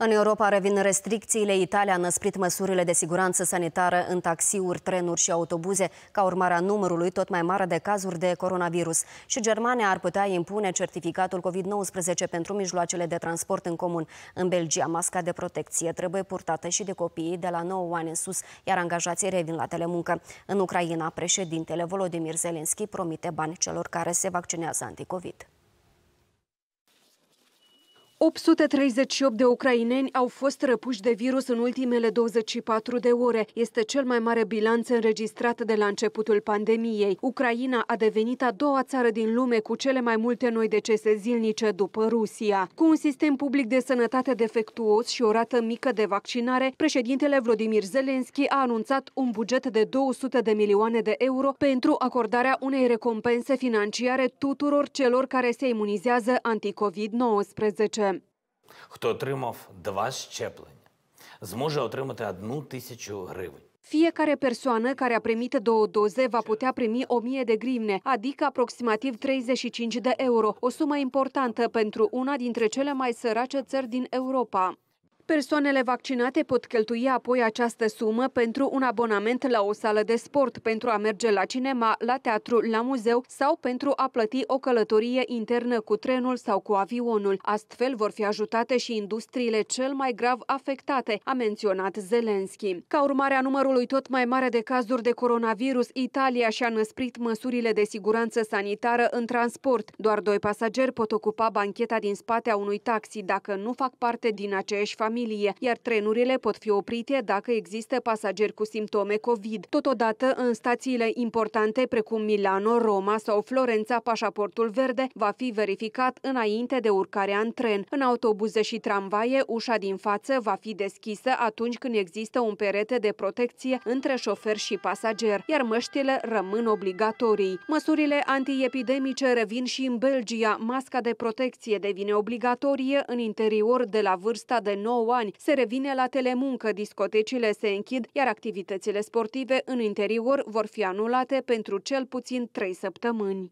În Europa revin restricțiile. Italia a năsprit măsurile de siguranță sanitară în taxiuri, trenuri și autobuze, ca urmare a numărului tot mai mare de cazuri de coronavirus. Și Germania ar putea impune certificatul COVID-19 pentru mijloacele de transport în comun. În Belgia, masca de protecție trebuie purtată și de copiii de la 9 ani în sus, iar angajații revin la telemuncă. În Ucraina, președintele Volodymyr Zelensky promite bani celor care se vaccinează anticovid. 838 de ucraineni au fost răpuși de virus în ultimele 24 de ore. Este cel mai mare bilanț înregistrat de la începutul pandemiei. Ucraina a devenit a doua țară din lume cu cele mai multe noi decese zilnice după Rusia. Cu un sistem public de sănătate defectuos și o rată mică de vaccinare, președintele Vladimir Zelenski a anunțat un buget de 200 de milioane de euro pentru acordarea unei recompense financiare tuturor celor care se imunizează anticovid-19. Хто отримав два щеплення, зможе отримати одну тисячу гривень. Fiecare persoană care a primit două doze va putea primi 1000 de grivne, adică aproximativ 35 de euro, o sumă importantă pentru una dintre cele mai sărace țări din Europa. Persoanele vaccinate pot cheltui apoi această sumă pentru un abonament la o sală de sport, pentru a merge la cinema, la teatru, la muzeu sau pentru a plăti o călătorie internă cu trenul sau cu avionul. Astfel vor fi ajutate și industriile cel mai grav afectate, a menționat Zelenski. Ca urmare a numărului tot mai mare de cazuri de coronavirus, Italia și-a năsprit măsurile de siguranță sanitară în transport. Doar doi pasageri pot ocupa bancheta din spate a unui taxi dacă nu fac parte din aceeași familie familie, iar trenurile pot fi oprite dacă există pasageri cu simptome COVID. Totodată, în stațiile importante precum Milano, Roma sau Florența, pașaportul verde va fi verificat înainte de urcarea în tren. În autobuze și tramvaie, ușa din față va fi deschisă atunci când există un perete de protecție între șofer și pasager, iar măștile rămân obligatorii. Măsurile antiepidemice revin și în Belgia. Masca de protecție devine obligatorie în interior de la vârsta de 9 9 ani. Se revine la telemuncă, discotecile se închid, iar activitățile sportive în interior vor fi anulate pentru cel puțin 3 săptămâni.